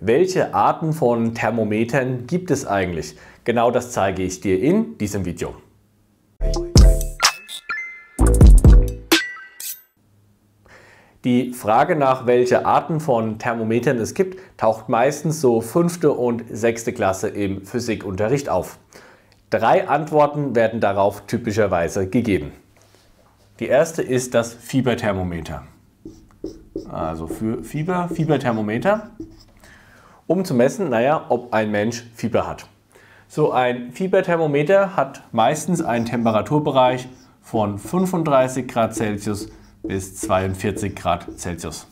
Welche Arten von Thermometern gibt es eigentlich? Genau das zeige ich dir in diesem Video. Die Frage nach, welche Arten von Thermometern es gibt, taucht meistens so fünfte und sechste Klasse im Physikunterricht auf. Drei Antworten werden darauf typischerweise gegeben. Die erste ist das Fieberthermometer. Also für Fieber, Fieberthermometer um zu messen, naja, ob ein Mensch Fieber hat. So ein Fieberthermometer hat meistens einen Temperaturbereich von 35 Grad Celsius bis 42 Grad Celsius.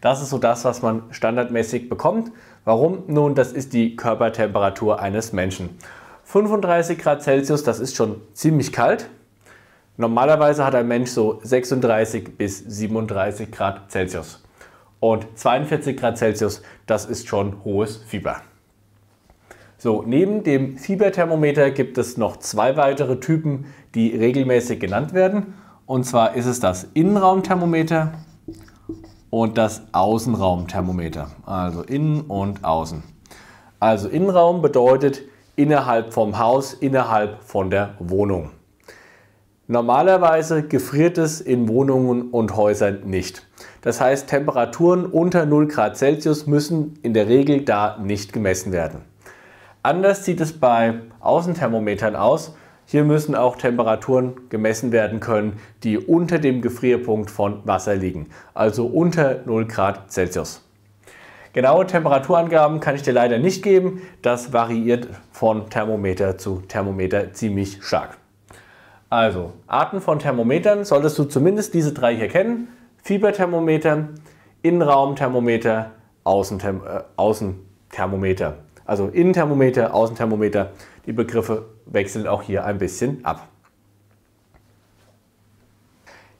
Das ist so das, was man standardmäßig bekommt. Warum? Nun, das ist die Körpertemperatur eines Menschen. 35 Grad Celsius, das ist schon ziemlich kalt. Normalerweise hat ein Mensch so 36 bis 37 Grad Celsius und 42 Grad Celsius, das ist schon hohes Fieber. So, neben dem Fieberthermometer gibt es noch zwei weitere Typen, die regelmäßig genannt werden. Und zwar ist es das Innenraumthermometer und das Außenraumthermometer. Also innen und außen. Also Innenraum bedeutet innerhalb vom Haus, innerhalb von der Wohnung. Normalerweise gefriert es in Wohnungen und Häusern nicht. Das heißt, Temperaturen unter 0 Grad Celsius müssen in der Regel da nicht gemessen werden. Anders sieht es bei Außenthermometern aus. Hier müssen auch Temperaturen gemessen werden können, die unter dem Gefrierpunkt von Wasser liegen, also unter 0 Grad Celsius. Genaue Temperaturangaben kann ich dir leider nicht geben, das variiert von Thermometer zu Thermometer ziemlich stark. Also, Arten von Thermometern solltest du zumindest diese drei hier kennen. Fieberthermometer, Innenraumthermometer, Außentherm äh, Außenthermometer. Also Innenthermometer, Außenthermometer. Die Begriffe wechseln auch hier ein bisschen ab.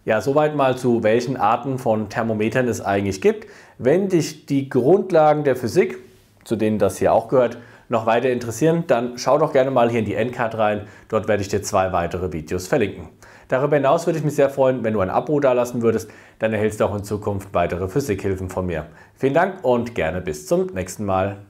Ja, soweit mal zu welchen Arten von Thermometern es eigentlich gibt. Wenn dich die Grundlagen der Physik, zu denen das hier auch gehört, noch weiter interessieren, dann schau doch gerne mal hier in die Endcard rein. Dort werde ich dir zwei weitere Videos verlinken. Darüber hinaus würde ich mich sehr freuen, wenn du ein Abo dalassen würdest, dann erhältst du auch in Zukunft weitere Physikhilfen von mir. Vielen Dank und gerne bis zum nächsten Mal.